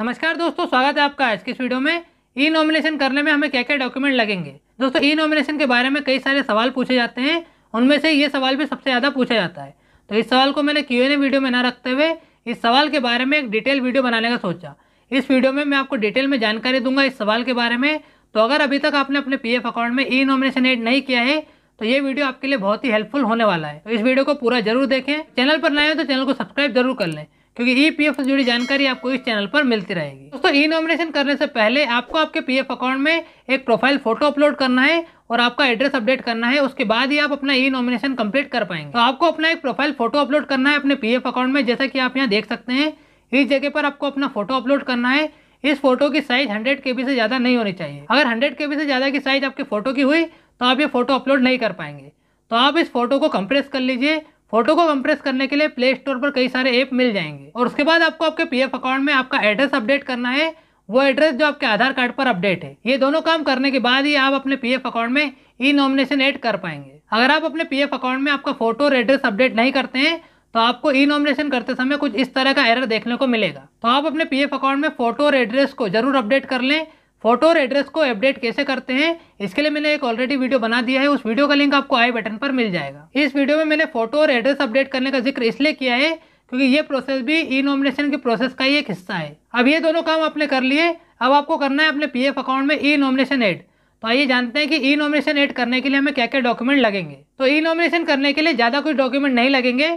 नमस्कार दोस्तों स्वागत है आपका आज के इस वीडियो में ई नॉमिनेशन करने में हमें क्या क्या डॉक्यूमेंट लगेंगे दोस्तों ई नॉमिनेशन के बारे में कई सारे सवाल पूछे जाते हैं उनमें से ये सवाल भी सबसे ज़्यादा पूछा जाता है तो इस सवाल को मैंने क्यू वीडियो में ना रखते हुए इस सवाल के बारे में एक डिटेल वीडियो बनाने का सोचा इस वीडियो में मैं आपको डिटेल में जानकारी दूंगा इस सवाल के बारे में तो अगर अभी तक आपने अपने पी अकाउंट में ई नॉमिनेशन एड नहीं किया है तो ये वीडियो आपके लिए बहुत ही हेल्पफुल होने वाला है तो इस वीडियो को पूरा जरूर देखें चैनल पर नए हो तो चैनल को सब्सक्राइब जरूर कर लें क्योंकि ई पी से जुड़ी जानकारी आपको इस चैनल पर मिलती रहेगी दोस्तों ई नॉमिनेशन करने से पहले आपको आपके पी अकाउंट में एक प्रोफाइल फोटो अपलोड करना है और आपका एड्रेस अपडेट करना है उसके बाद ही आप अपना ई नॉमिनेशन कंप्लीट कर पाएंगे तो आपको अपना एक प्रोफाइल फोटो अपलोड करना है अपने पी अकाउंट में जैसा कि आप यहाँ देख सकते हैं इस जगह पर आपको अपना फोटो अपलोड करना है इस फोटो की साइज हंड्रेड के से ज़्यादा नहीं होनी चाहिए अगर हंड्रेड के से ज़्यादा की साइज आपके फोटो की हुई तो आप ये फोटो अपलोड नहीं कर पाएंगे तो आप इस फोटो को कंप्रेस कर लीजिए फोटो को कंप्रेस करने के लिए प्ले स्टोर पर कई सारे ऐप मिल जाएंगे और उसके बाद आपको आपके पीएफ अकाउंट में आपका एड्रेस अपडेट करना है वो एड्रेस जो आपके आधार कार्ड पर अपडेट है ये दोनों काम करने के बाद ही आप अपने पीएफ अकाउंट में ई नॉमिनेशन ऐड कर पाएंगे अगर आप अपने पीएफ अकाउंट में आपका फोटो और एड्रेस अपडेट नहीं करते हैं तो आपको ई नॉमिनेशन करते समय कुछ इस तरह का एरर देखने को मिलेगा तो आप अपने पीएफ अकाउंट में फोटो और एड्रेस को जरूर अपडेट कर लें फोटो और एड्रेस को अपडेट कैसे करते हैं इसके लिए मैंने एक ऑलरेडी वीडियो बना दिया है उस वीडियो का लिंक आपको आई बटन पर मिल जाएगा इस वीडियो में मैंने फोटो और एड्रेस अपडेट करने का जिक्र इसलिए किया है क्योंकि ये प्रोसेस भी ई नॉमिनेशन की प्रोसेस का ही एक हिस्सा है अब ये दोनों काम आपने कर लिए अब आपको करना है अपने पी अकाउंट में ई नॉमिनेशन एड तो आइए जानते हैं कि ई नॉमिनेशन एड करने के लिए हमें क्या क्या डॉक्यूमेंट लगेंगे तो ई नॉमिनेशन करने के लिए ज़्यादा कोई डॉक्यूमेंट नहीं लगेंगे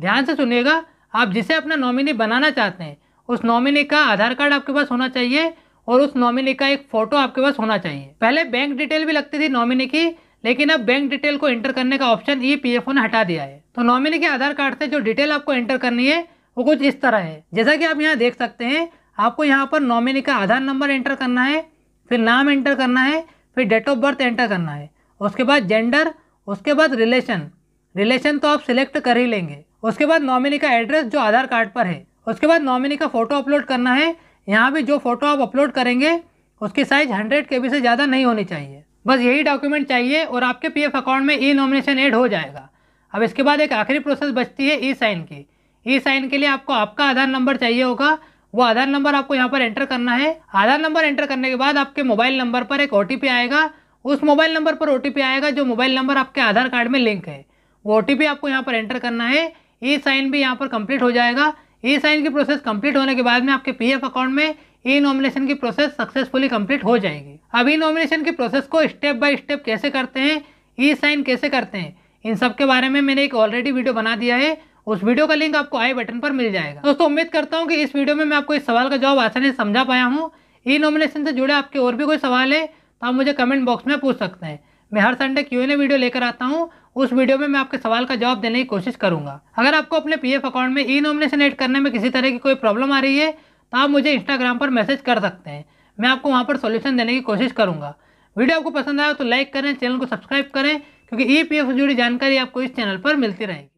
ध्यान से सुनिएगा आप जिसे अपना नॉमिनी बनाना चाहते हैं उस नॉमिनी का आधार कार्ड आपके पास होना चाहिए और उस नॉमिनी का एक फोटो आपके पास होना चाहिए पहले बैंक डिटेल भी लगती थी नॉमिनी की लेकिन अब बैंक डिटेल को एंटर करने का ऑप्शन ई पी ने हटा दिया है तो नॉमिनी के आधार कार्ड से जो डिटेल आपको एंटर करनी है वो कुछ इस तरह है जैसा कि आप यहाँ देख सकते हैं आपको यहाँ पर नॉमिनी का आधार नंबर एंटर करना है फिर नाम एंटर करना है फिर डेट ऑफ बर्थ एंटर करना है उसके बाद जेंडर उसके बाद रिलेशन रिलेशन तो आप सिलेक्ट कर ही लेंगे उसके बाद नॉमिनी का एड्रेस जो आधार कार्ड पर है उसके बाद नॉमिनी का फोटो अपलोड करना है यहाँ भी जो फ़ोटो आप अपलोड करेंगे उसकी साइज़ हंड्रेड के से ज़्यादा नहीं होनी चाहिए बस यही डॉक्यूमेंट चाहिए और आपके पी अकाउंट में ई नॉमिनेशन एड हो जाएगा अब इसके बाद एक आखिरी प्रोसेस बचती है ई साइन की ई साइन के लिए आपको आपका आधार नंबर चाहिए होगा वो आधार नंबर आपको यहाँ पर एंटर करना है आधार नंबर एंटर करने के बाद आपके मोबाइल नंबर पर एक ओ आएगा उस मोबाइल नंबर पर ओ आएगा जो मोबाइल नंबर आपके आधार कार्ड में लिंक है वो ओ आपको यहाँ पर एंटर करना है ई साइन भी यहाँ पर कंप्लीट हो जाएगा ई साइन की प्रोसेस कंप्लीट होने के बाद में आपके पीएफ अकाउंट में ई नॉमिनेशन की प्रोसेस सक्सेसफुली कंप्लीट हो जाएगी अब ई नॉमिनेशन की प्रोसेस को स्टेप बाय स्टेप कैसे करते हैं ई साइन कैसे करते हैं इन सब के बारे में मैंने एक ऑलरेडी वीडियो बना दिया है उस वीडियो का लिंक आपको आई बटन पर मिल जाएगा दोस्तों उम्मीद करता हूँ कि इस वीडियो में मैं आपको इस सवाल का जवाब आसानी से समझा पाया हूँ ई नॉमिनेशन से जुड़े आपके और भी कोई सवाल है तो आप मुझे कमेंट बॉक्स में पूछ सकते हैं मैं हर संडे क्यों ने वीडियो लेकर आता हूँ उस वीडियो में मैं आपके सवाल का जवाब देने की कोशिश करूंगा अगर आपको अपने पीएफ अकाउंट में ई नॉमिनेशन एड करने में किसी तरह की कोई प्रॉब्लम आ रही है तो आप मुझे इंस्टाग्राम पर मैसेज कर सकते हैं मैं आपको वहाँ पर सोल्यूशन देने की कोशिश करूँगा वीडियो आपको पसंद आया तो लाइक करें चैनल को सब्सक्राइब करें क्योंकि ई पी जुड़ी जानकारी आपको इस चैनल पर मिलती रहेगी